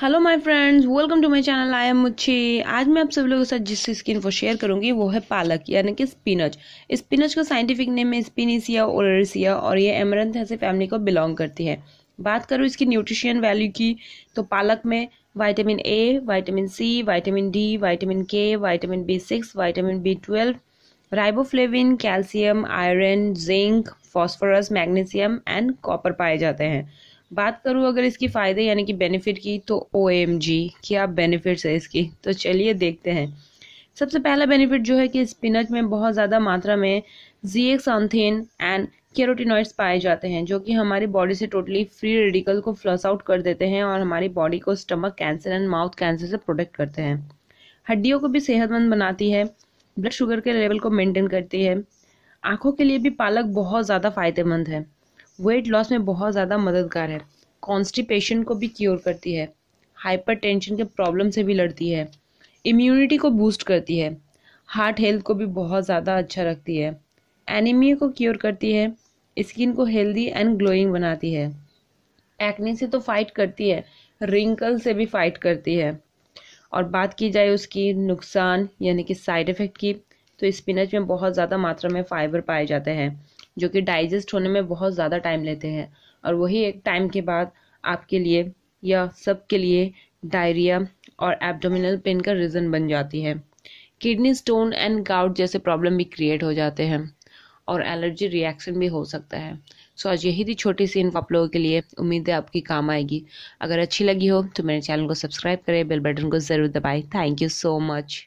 hello my friends welcome to my channel I am Muchhi आज मैं आप सभी लोगों के साथ जिस चीज़ की इन्फो शेयर करूंगी वो है पालक यानी कि स्पिनच स्पिनच का साइंटिफिक नेम है स्पिनिसिया ओलरसिया और ये एमरंथेसी फैमिली को बिलोंग करती है बात करूँ इसकी न्यूट्रिशन वैल्यू की तो पालक में vitamin A vitamin C vitamin D vitamin K vitamin B six vitamin B twelve riboflavin calcium iron zinc phosphorus magnesium and copper पाए जाते हैं बात करूँ अगर इसकी फ़ायदे यानी कि बेनिफिट की तो ओ एम जी क्या बेनिफिट्स है इसकी तो चलिए देखते हैं सबसे पहला बेनिफिट जो है कि स्पिनच में बहुत ज़्यादा मात्रा में जी एक्सान्थेन एंड केरोटिनॉइड्स पाए जाते हैं जो कि हमारी बॉडी से टोटली फ्री रेडिकल को फ्लस आउट कर देते हैं और हमारी बॉडी को stomach cancer and mouth cancer से प्रोटेक्ट करते हैं हड्डियों को भी सेहतमंद बनाती है ब्लड शुगर के लेवल को मेंटेन करती है आँखों के लिए भी पालक बहुत ज़्यादा फायदेमंद है वेट लॉस में बहुत ज़्यादा मददगार है कॉन्स्टिपेशन को भी क्योर करती है हाइपर के प्रॉब्लम से भी लड़ती है इम्यूनिटी को बूस्ट करती है हार्ट हेल्थ को भी बहुत ज़्यादा अच्छा रखती है एनीमिया को क्योर करती है स्किन को हेल्दी एंड ग्लोइंग बनाती है एक्ने से तो फाइट करती है रिंकल से भी फाइट करती है और बात की जाए उसकी नुकसान यानी कि साइड इफ़ेक्ट की तो स्पिनच में बहुत ज़्यादा मात्रा में फाइबर पाए जाते हैं जो कि डाइजेस्ट होने में बहुत ज़्यादा टाइम लेते हैं और वही एक टाइम के बाद आपके लिए या सबके लिए डायरिया और एब्डोमिनल पेन का रीज़न बन जाती है किडनी स्टोन एंड गाउट जैसे प्रॉब्लम भी क्रिएट हो जाते हैं और एलर्जी रिएक्शन भी हो सकता है सो so, आज यही थी छोटी सी इन आप लोगों के लिए उम्मीद है आपकी काम आएगी अगर अच्छी लगी हो तो मेरे चैनल को सब्सक्राइब करें बेल बटन को ज़रूर दबाएं थैंक यू सो मच